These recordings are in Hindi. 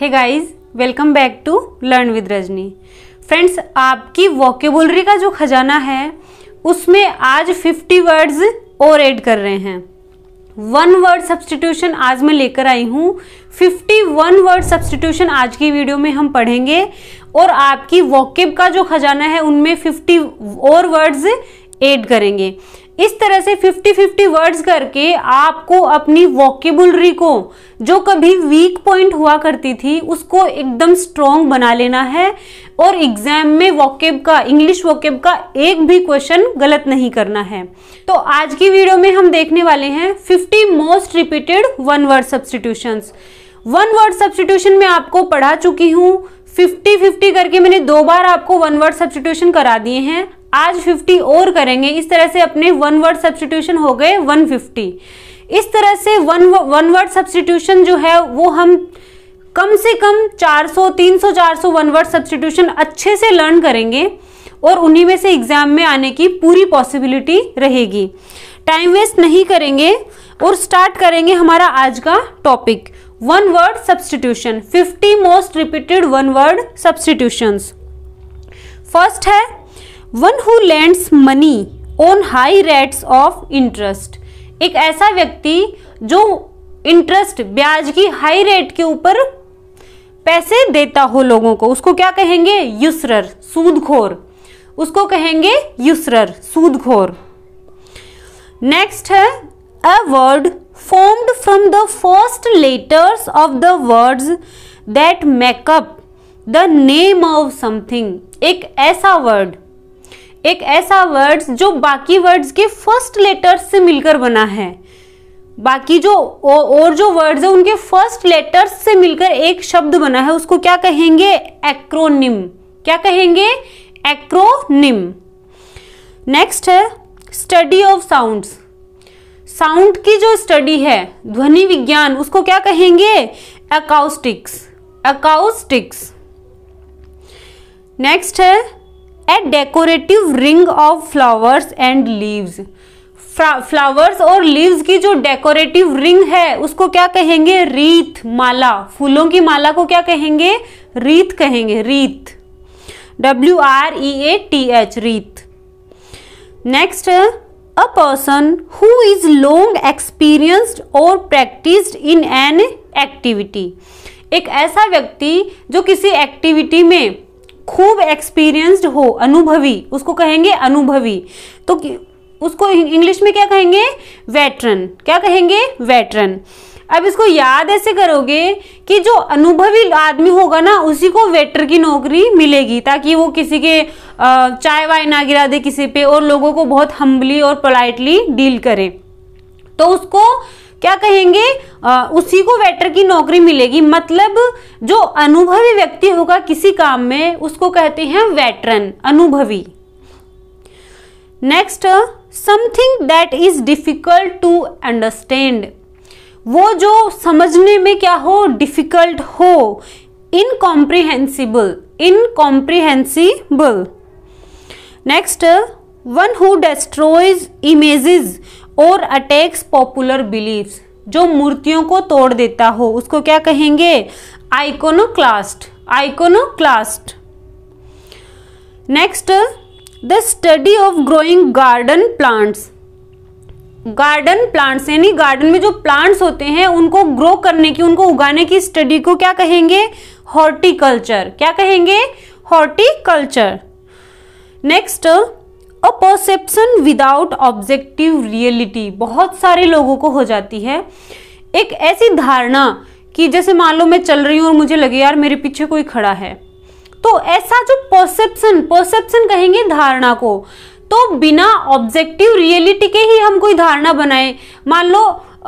hey guys welcome back to learn with Rajni friends आपकी वॉकेबुलरी का जो खजाना है उसमें आज 50 वर्ड्स और ऐड कर रहे हैं वन वर्ड सब्सटीट्यूशन आज मैं लेकर आई हूँ 51 वर्ड सब्सटीट्यूशन आज की वीडियो में हम पढ़ेंगे और आपकी वॉकेब का जो खजाना है उनमें 50 और वर्ड्स एड करेंगे इस तरह से 50-50 वर्ड्स करके आपको अपनी वॉकेबुलरी को जो कभी वीक पॉइंट हुआ करती थी उसको एकदम स्ट्रॉन्ग बना लेना है और एग्जाम में वॉकेब का इंग्लिश वॉकेब का एक भी क्वेश्चन गलत नहीं करना है तो आज की वीडियो में हम देखने वाले हैं 50 most repeated one word substitutions one word substitution में आपको पढ़ा चुकी हूँ 50-50 करके मैंने दो बार आपको वन वर्ड सब्सटीट्यूशन करा दिए हैं आज 50 और करेंगे इस तरह से अपने वन वर्ड सब्सटीट्यूशन हो गए 150 इस तरह से वन वन वर्ड सब्सटीट्यूशन जो है वो हम कम से कम 400 300 400 वन वर्ड सब्सटीट्यूशन अच्छे से लर्न करेंगे और उन्हीं में से एग्जाम में आने की पूरी पॉसिबिलिटी रहेगी टाइम वेस्ट नहीं करेंगे और स्टार्ट करेंगे हमारा आज का topic one word substitution 50 most repeated one word substitutions first है one who lends money on high rates of interest एक ऐसा व्यक्ति जो इंटरेस्ट ब्याज की हाई रेट के ऊपर पैसे देता हो लोगों को उसको क्या कहेंगे युसरर सूदखोर उसको कहेंगे युसरर सूदखोर नेक्स्ट है a word formed from the first letters of the words that make up the name of something एक ऐसा वर्ड एक ऐसा वर्ड्स जो बाकी वर्ड्स के फर्स्ट लेटर से मिलकर बना है बाकी जो और जो वर्ड्स है उनके फर्स्ट लेटर्स से मिलकर एक शब्द बना है उसको क्या कहेंगे एक्रोनिम क्या कहेंगे एक्रोनिम नेक्स्ट है स्टडी ऑफ साउंड्स साउंड की जो स्टडी है ध्वनि विज्ञान उसको क्या कहेंगे अकाउस्टिक्स अकाउस्टिक्स नेक्स्ट है a decorative ring of flowers and leaves flowers और लीव्स की जो डेकोरेटिव रिंग है उसको क्या कहेंगे रीत माला फूलों की माला को क्या कहेंगे रीत कहेंगे wreath W R E A T H wreath next a person who is long experienced or practised in an activity एक ऐसा व्यक्ति जो किसी एक्टिविटी में खूब एक्सपीरियंस्ड हो अनुभवी उसको कहेंगे अनुभवी तो उसको इंग्लिश में क्या कहेंगे वेटरन क्या कहेंगे वेटरन अब इसको याद ऐसे करोगे कि जो अनुभवी आदमी होगा ना उसी को वेटर की नौकरी मिलेगी ताकि वो किसी के चाय वाय ना गिरा दे किसी पे और लोगों को बहुत हम्बली और पोलाइटली डील करे तो उसको क्या कहेंगे आ, उसी को वेटर की नौकरी मिलेगी मतलब जो अनुभवी व्यक्ति होगा किसी काम में उसको कहते हैं वेटरन अनुभवी next something that is difficult to understand वो जो समझने में क्या हो डिफिकल्ट हो incomprehensible incomprehensible next one who destroys images और अटैक्स पॉपुलर बिलीव जो मूर्तियों को तोड़ देता हो उसको क्या कहेंगे iconoclast iconoclast next the study of growing garden plants garden plants यानी गार्डन में जो प्लांट्स होते हैं उनको ग्रो करने की उनको उगाने की स्टडी को क्या कहेंगे हॉर्टिकल्चर क्या कहेंगे horticulture next a perception without objective reality बहुत सारे लोगों को हो जाती है एक ऐसी धारणा कि जैसे मान लो मैं चल रही हूँ और मुझे लगे यार मेरे पीछे कोई खड़ा है तो ऐसा जो परसेप्शन परसेप्शन कहेंगे धारणा को तो बिना ऑब्जेक्टिव रियलिटी के ही हम कोई धारणा बनाए मान लो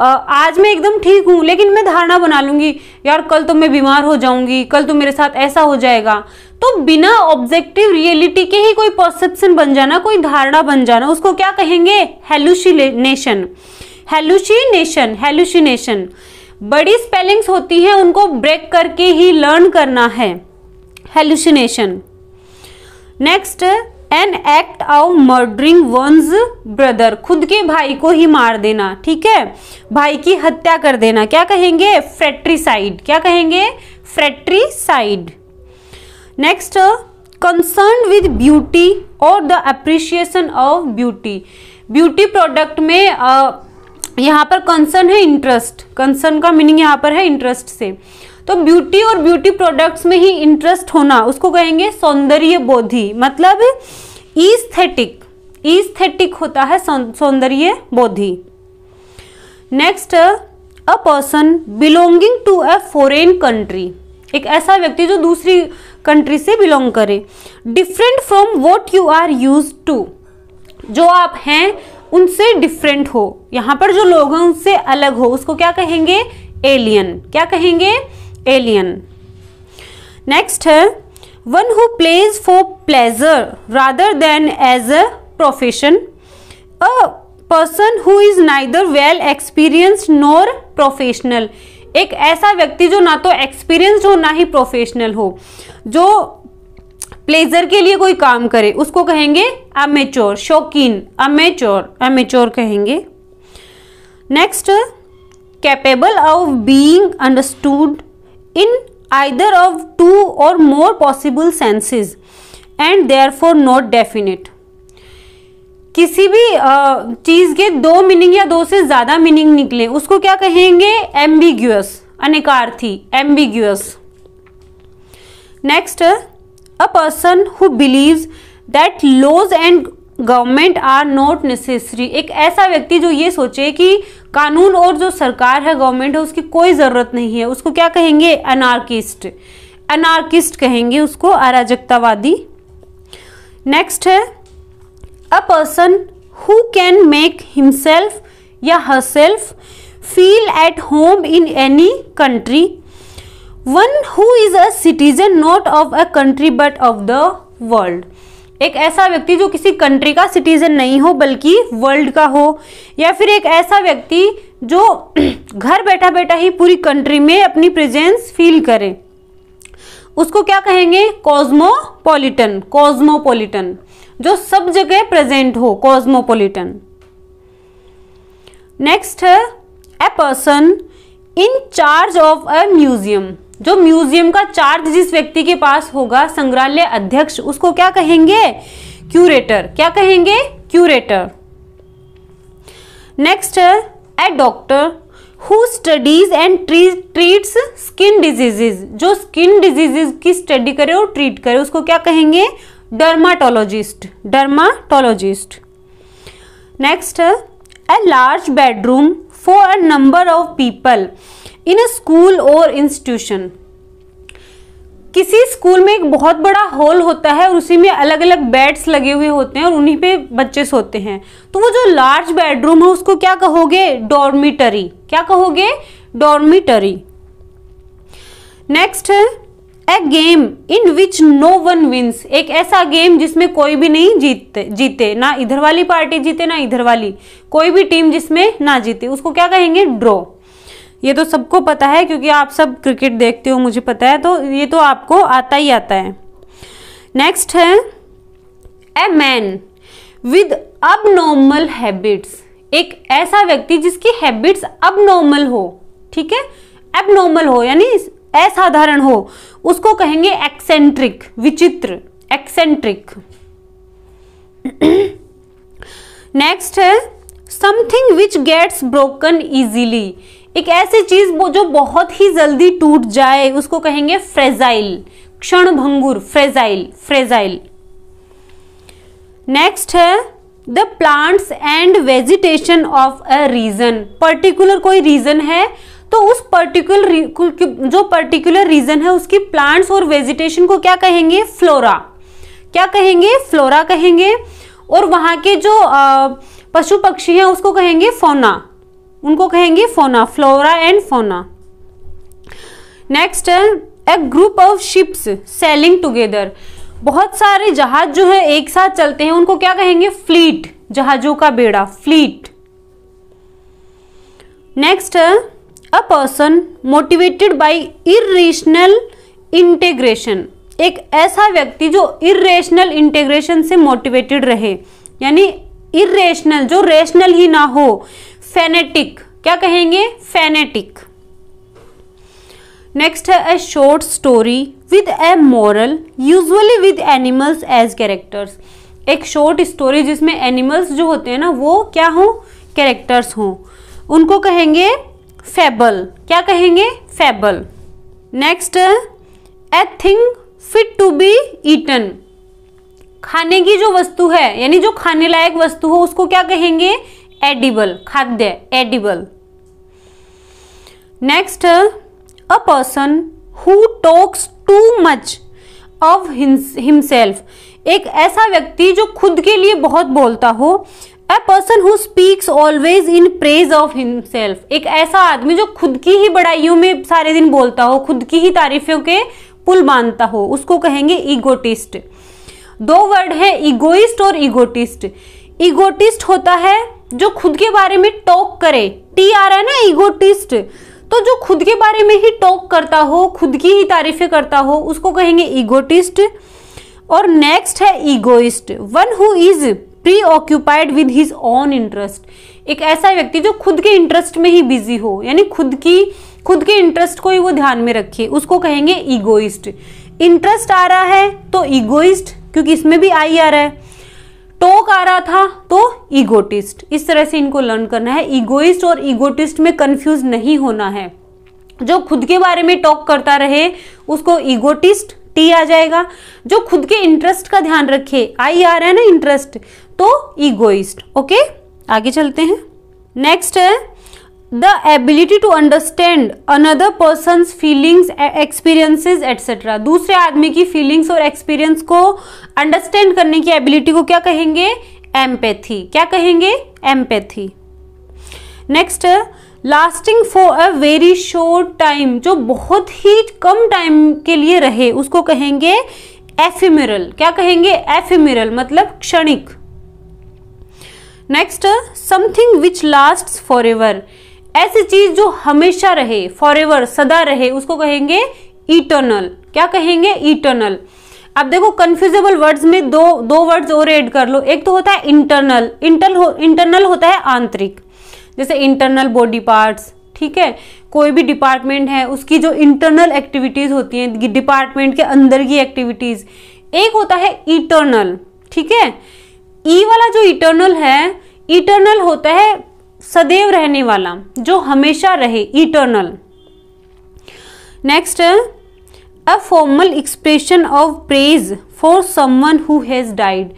आज मैं एकदम ठीक हूँ लेकिन मैं धारणा बना लूँगी यार कल तो मैं बीमार हो जाऊँगी कल तो मेरे साथ ऐसा हो जाएगा तो बिना ऑब्जेक्टिव रियलिटी के ही कोई परसेप्शन बन जाना कोई धारणा बन जाना उसको क्या कहेंगे हेलुसिनेशन हेलुसिनेशन हेलुसिनेशन बड़ी स्पेलिंग्स होती हैं उनको ब्रेक करके ही लर्न करना है hallucination next an act of murdering one's brother खुद के भाई को ही मार देना ठीक है भाई की हत्या कर देना क्या कहेंगे फ्रेट्रीसाइड क्या कहेंगे fratricide next concern with beauty और the appreciation of beauty beauty product में uh, यहाँ पर कंसर्न है इंटरेस्ट कंसर्न का मीनिंग यहाँ पर है इंटरेस्ट से तो ब्यूटी और ब्यूटी प्रोडक्ट्स में ही इंटरेस्ट होना उसको कहेंगे सौंदर्य बोधि मतलब ईस्थेटिक ईस्थेटिक होता है सौंदर्य बोधि next a person belonging to a foreign country एक ऐसा व्यक्ति जो दूसरी कंट्री से बिलोंग करे different from what you are used to जो आप हैं उनसे डिफरेंट हो यहाँ पर जो लोग हैं उनसे अलग हो उसको क्या कहेंगे एलियन क्या कहेंगे एलियन नेक्स्ट है one who plays for pleasure rather than as a profession a person who is neither well experienced nor professional एक ऐसा व्यक्ति जो ना तो एक्सपीरियंस हो ना ही प्रोफेशनल हो जो प्लेजर के लिए कोई काम करे उसको कहेंगे अमेच्योर शौकीन अमेच्योर अमेच्योर कहेंगे next capable of being understood in either of two or more possible senses and therefore not definite किसी भी चीज के दो मीनिंग या दो से ज्यादा मीनिंग निकले उसको क्या कहेंगे एम्बिग्यूस अनेकार्थी ambiguous next a person who believes that laws and government are not necessary एक ऐसा व्यक्ति जो ये सोचे कि कानून और जो सरकार है गवर्नमेंट है उसकी कोई ज़रूरत नहीं है उसको क्या कहेंगे अनार्किस्ट अनार्किस्ट कहेंगे उसको अराजकतावादी नेक्स्ट है a person who can make himself या herself feel at home in any country one who is a citizen not of a country but of the world एक ऐसा व्यक्ति जो किसी कंट्री का सिटीजन नहीं हो बल्कि वर्ल्ड का हो या फिर एक ऐसा व्यक्ति जो घर बैठा बैठा ही पूरी कंट्री में अपनी प्रेजेंस फील करे उसको क्या कहेंगे कॉस्मोपॉलिटन कॉस्मोपॉलिटन जो सब जगह प्रेजेंट हो कॉस्मोपोलिटन नेक्स्ट है a person in charge of a museum जो म्यूजियम का चार्ज जिस व्यक्ति के पास होगा संग्रहालय अध्यक्ष उसको क्या कहेंगे क्यूरेटर क्या कहेंगे क्यूरेटर नेक्स्ट है a doctor who studies and treats skin diseases जो स्किन डिजीजेज की स्टडी करे और ट्रीट करे उसको क्या कहेंगे dermatologist dermatologist next a large bedroom for a number of people in a school or institution किसी स्कूल में एक बहुत बड़ा हॉल होता है और उसी में अलग अलग बेड्स लगे हुए होते हैं और उन्हीं पे बच्चे सोते हैं तो वो जो लार्ज बेडरूम है उसको क्या कहोगे डॉर्मिटरी क्या कहोगे डॉर्मिटरी नेक्स्ट है a game in which no one wins एक ऐसा गेम जिसमें कोई भी नहीं जीतते जीते ना इधर वाली पार्टी जीते ना इधर वाली कोई भी टीम जिसमें ना जीते उसको क्या कहेंगे ड्रॉ ये तो सबको पता है क्योंकि आप सब क्रिकेट देखते हो मुझे पता है तो ये तो आपको आता ही आता है नेक्स्ट है a man with abnormal habits एक ऐसा व्यक्ति जिसकी हैबिट्स अब नॉर्मल हो ठीक है अब नॉर्मल हो यानी असाधारण हो उसको कहेंगे एक्सेंट्रिक विचित्र एक्सेंट्रिक नेक्स्ट है something which gets broken easily एक ऐसी चीज जो बहुत ही जल्दी टूट जाए उसको कहेंगे फ्रेजाइल क्षण भंगुर फ्रेजाइल फ्रेजाइल नेक्स्ट है the plants and vegetation of a region particular कोई रीजन है तो उस पर्टिकुलर जो पर्टिकुलर रीजन है उसकी प्लांट्स और वेजिटेशन को क्या कहेंगे फ्लोरा क्या कहेंगे फ्लोरा कहेंगे और वहां के जो पशु पक्षी हैं उसको कहेंगे फोना उनको कहेंगे fauna flora and fauna next a group of ships sailing together बहुत सारे जहाज जो है एक साथ चलते हैं उनको क्या कहेंगे फ्लीट जहाजों का बेड़ा फ्लीट नेक्स्ट है a person motivated by irrational integration एक ऐसा व्यक्ति जो इेशनल इंटेग्रेशन से मोटिवेटेड रहे यानी इेशनल जो रेशनल ही ना हो फेनेटिक क्या कहेंगे फेनेटिक नेक्स्ट है a short story with a moral usually with animals as characters एक शॉर्ट स्टोरी जिसमें एनिमल्स जो होते हैं ना वो क्या हों कैरेक्टर्स हों उनको कहेंगे फेबल क्या कहेंगे fable next a thing fit to be eaten खाने की जो वस्तु है यानी जो खाने लायक वस्तु हो उसको क्या कहेंगे एडिबल खाद्य edible next a person who talks too much of himself एक ऐसा व्यक्ति जो खुद के लिए बहुत बोलता हो a person who speaks always in praise of himself एक ऐसा आदमी जो खुद की ही बड़ाइयों में सारे दिन बोलता हो खुद की ही तारीफों के पुल बांधता हो उसको कहेंगे ईगोटिस्ट दो वर्ड है ईगोइस्ट और ईगोटिस्ट ईगोटिस्ट होता है जो खुद के बारे में टॉक करे टी आ रहा है ना ईगोटिस्ट तो जो खुद के बारे में ही टॉक करता हो खुद की ही तारीफें करता हो उसको कहेंगे ईगोटिस्ट और नेक्स्ट है egoist one who is preoccupied with his own interest एक ऐसा व्यक्ति जो खुद के इंटरेस्ट में ही बिजी हो यानी खुद की खुद के इंटरेस्ट को ही वो ध्यान में रखे उसको कहेंगे ईगोइस्ट इंटरेस्ट आ रहा है तो ईगोइस्ट क्योंकि इसमें भी आई आ रहा है टोक आ रहा था तो ईगोटिस्ट इस तरह से इनको लर्न करना है ईगोइस्ट और ईगोटिस्ट में कंफ्यूज नहीं होना है जो खुद के बारे में टॉक करता रहे उसको ईगोटिस्ट टी आ जाएगा जो खुद के इंटरेस्ट का ध्यान रखे आई आ रहा है ना इंटरेस्ट तो ईगोइस्ट ओके आगे चलते हैं नेक्स्ट है the ability to understand another person feelings experiences etcetera दूसरे आदमी की फीलिंग्स और एक्सपीरियंस को अंडरस्टैंड करने की एबिलिटी को क्या कहेंगे एम्पैथी क्या कहेंगे empathy next lasting for a very short time जो बहुत ही कम टाइम के लिए रहे उसको कहेंगे एफिमिरल क्या कहेंगे एफिमिरल मतलब क्षणिक next something which last for ever ऐसी चीज जो हमेशा रहे फॉर एवर सदा रहे उसको कहेंगे इटर्नल क्या कहेंगे इटर्नल अब देखो कंफ्यूजेबल वर्ड्स में दो दो वर्ड्स और एड कर लो एक तो होता है इंटरनल इंटरनल इंटरनल होता है आंतरिक जैसे इंटरनल बॉडी पार्ट्स ठीक है कोई भी डिपार्टमेंट है उसकी जो इंटरनल एक्टिविटीज़ होती हैं डिपार्टमेंट के अंदर की एक्टिविटीज़ एक होता है इटर्नल ठीक है ई वाला जो इटर्नल है इटर्नल होता है सदैव रहने वाला जो हमेशा रहे eternal next a formal expression of praise for someone who has died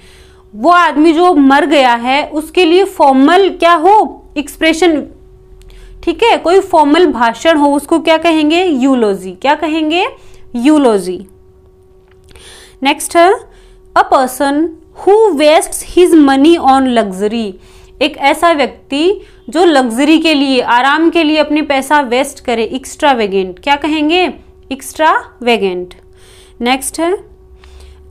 वो आदमी जो मर गया है उसके लिए फॉर्मल क्या हो एक्सप्रेशन ठीक है कोई फॉर्मल भाषण हो उसको क्या कहेंगे यूलॉजी क्या कहेंगे यूलॉजी नेक्स्ट है a person who waste his money on luxury एक ऐसा व्यक्ति जो लग्जरी के लिए आराम के लिए अपने पैसा वेस्ट करे एक्स्ट्रा वेगेंट क्या कहेंगे एक्स्ट्रा वेगेंट नेक्स्ट है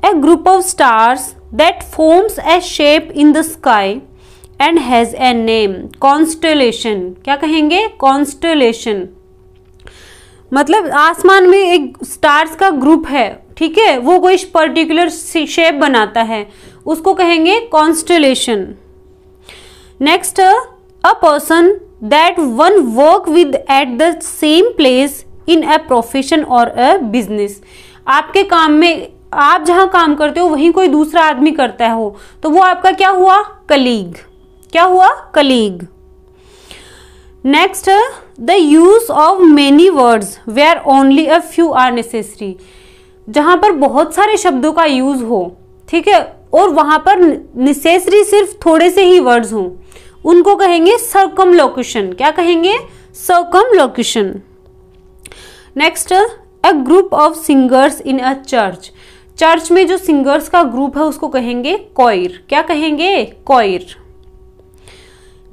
a group of stars that forms a shape in the sky and has a name constellation क्या कहेंगे कॉन्स्टलेशन मतलब आसमान में एक स्टार्स का ग्रुप है ठीक है वो कोई पर्टिकुलर शेप बनाता है उसको कहेंगे constellation next a person that one work with at the same place in a profession or a business आपके काम में आप जहां काम करते हो वहीं कोई दूसरा आदमी करता हो तो वो आपका क्या हुआ कलीग क्या हुआ colleague next the use of many words where are only a few are necessary जहां पर बहुत सारे शब्दों का यूज हो ठीक है और वहाँ पर निसेसरी सिर्फ थोड़े से ही वर्ड्स हों उनको कहेंगे सर्कम लोकेशन क्या कहेंगे circumlocution next a group of singers in a church church में जो सिंगर्स का ग्रुप है उसको कहेंगे कॉयर क्या कहेंगे कॉयर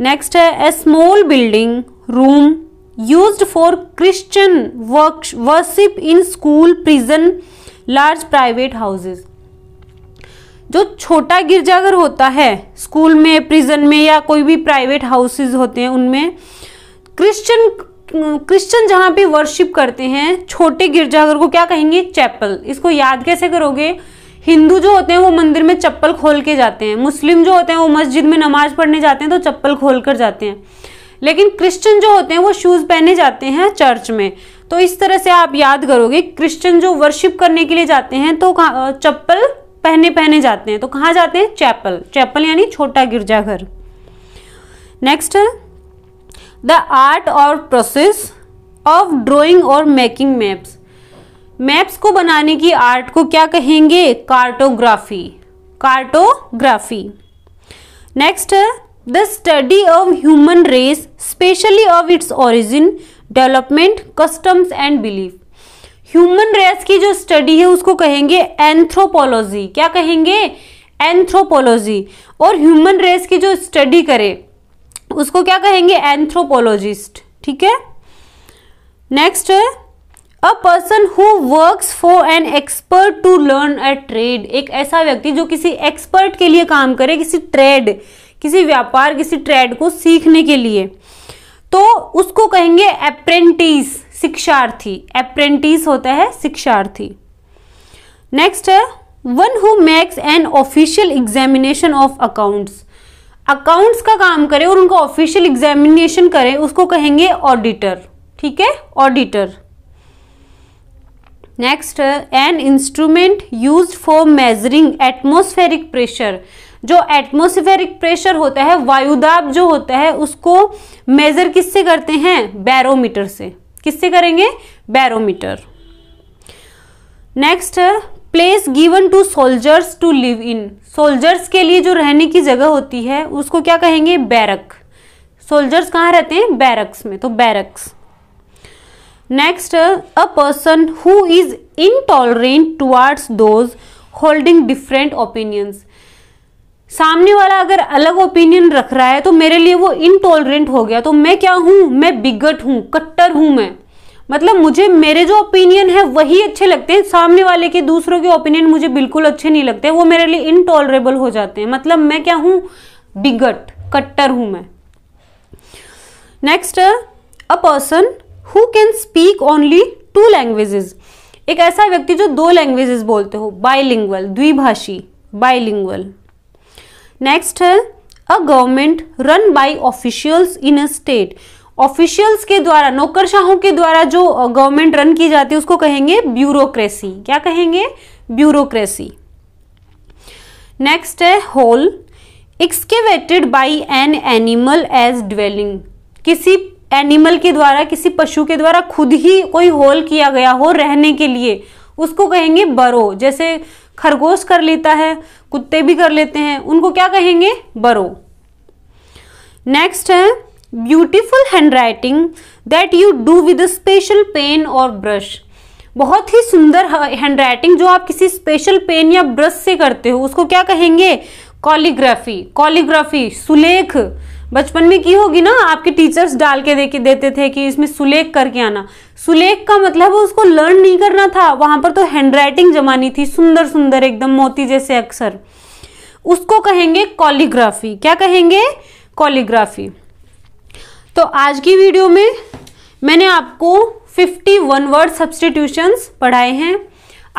नेक्स्ट है a small building room use for Christian work worship in school prison large private houses जो छोटा गिरजाघर होता है स्कूल में प्रिजन में या कोई भी प्राइवेट हाउसेज होते हैं उनमें क्रिश्चियन क्रिश्चियन जहाँ पे वर्शिप करते हैं छोटे गिरजाघर को क्या कहेंगे चैपल इसको याद कैसे करोगे हिंदू जो होते हैं वो मंदिर में चप्पल खोल के जाते हैं मुस्लिम जो होते हैं वो मस्जिद में नमाज पढ़ने जाते हैं तो चप्पल खोल कर जाते हैं लेकिन क्रिश्चियन जो होते हैं वो शूज़ पहने जाते हैं चर्च में तो इस तरह से आप याद करोगे क्रिश्चियन जो वर्शिप करने के लिए जाते हैं तो चप्पल पहने पहने जाते हैं तो कहाँ जाते हैं चैपल चैपल यानी छोटा गिरजाघर next the art or process of drawing or making maps maps को बनाने की आर्ट को क्या कहेंगे cartography cartography next the study of human race specially of its origin development customs and belief human race की जो स्टडी है उसको कहेंगे एंथ्रोपोलॉजी क्या कहेंगे एंथ्रोपोलॉजी और ह्यूमन रेस की जो स्टडी करे उसको क्या कहेंगे एंथ्रोपोलॉजिस्ट ठीक है नेक्स्ट है a person who works for an expert to learn a trade एक ऐसा व्यक्ति जो किसी एक्सपर्ट के लिए काम करे किसी ट्रेड किसी व्यापार किसी ट्रेड को सीखने के लिए तो उसको कहेंगे अप्रेंटिस शिक्षार्थी अप्रेंटिस होता है शिक्षार्थी नेक्स्ट है one who makes an official examination of accounts accounts का काम करे और उनका ऑफिशियल एग्जामिनेशन करे उसको कहेंगे ऑडिटर ठीक है auditor next an instrument use for measuring atmospheric pressure जो एटमोस्फेरिक प्रेशर होता है वायुदाब जो होता है उसको मेजर किससे करते हैं बैरोमीटर से किससे करेंगे barometer next place given to soldiers to live in soldiers के लिए जो रहने की जगह होती है उसको क्या कहेंगे बैरक सोल्जर्स कहाँ रहते हैं बैरक्स में तो barracks next a person who is intolerant towards those holding different opinions सामने वाला अगर अलग ओपिनियन रख रहा है तो मेरे लिए वो इनटॉलरेंट हो गया तो मैं क्या हूँ मैं बिगट हूँ कट्टर हूँ मैं मतलब मुझे मेरे जो ओपिनियन है वही अच्छे लगते हैं सामने वाले के दूसरों के ओपिनियन मुझे बिल्कुल अच्छे नहीं लगते वो मेरे लिए इनटॉलरेबल हो जाते हैं मतलब मैं क्या हूँ बिगट कट्टर हूँ मैं next a person who can speak only two languages एक ऐसा व्यक्ति जो दो लैंग्वेजेस बोलते हो बाइलिंगुअल द्विभाषी बाइलिंगुअल नेक्स्ट है a government run by officials in a state officials के द्वारा नौकरशाहों के द्वारा जो गवर्नमेंट uh, रन की जाती है उसको कहेंगे ब्यूरोक्रेसी क्या कहेंगे ब्यूरोक्रेसी नेक्स्ट है hole excavated by an animal as dwelling किसी एनिमल के द्वारा किसी पशु के द्वारा खुद ही कोई होल किया गया हो रहने के लिए उसको कहेंगे बरो जैसे खरगोश कर लेता है कुत्ते भी कर लेते हैं उनको क्या कहेंगे बरो नेक्स्ट है beautiful handwriting that you do with special pen or brush बहुत ही सुंदर हैंड राइटिंग जो आप किसी स्पेशल पेन या ब्रश से करते हो उसको क्या कहेंगे कॉलीग्राफी कॉलीग्राफी सुलेख बचपन में की होगी ना आपके टीचर्स डाल के देके देते थे कि इसमें सुलेख करके आना सुलेख का मतलब उसको लर्न नहीं करना था वहां पर तो हैंडराइटिंग जमानी थी सुंदर सुंदर एकदम मोती जैसे अक्सर उसको कहेंगे कॉलीग्राफी क्या कहेंगे कॉलीग्राफी तो आज की वीडियो में मैंने आपको 51 वर्ड सब्सटीट्यूशंस पढ़ाए हैं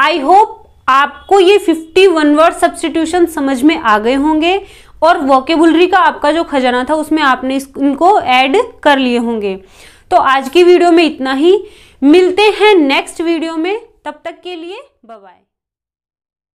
आई होप आपको ये 51 वर्ड सब्सटीट्यूशन समझ में आ गए होंगे और वॉकेबुलरी का आपका जो खजाना था उसमें आपने इनको ऐड कर लिए होंगे तो आज की वीडियो में इतना ही मिलते हैं नेक्स्ट वीडियो में तब तक के लिए बाय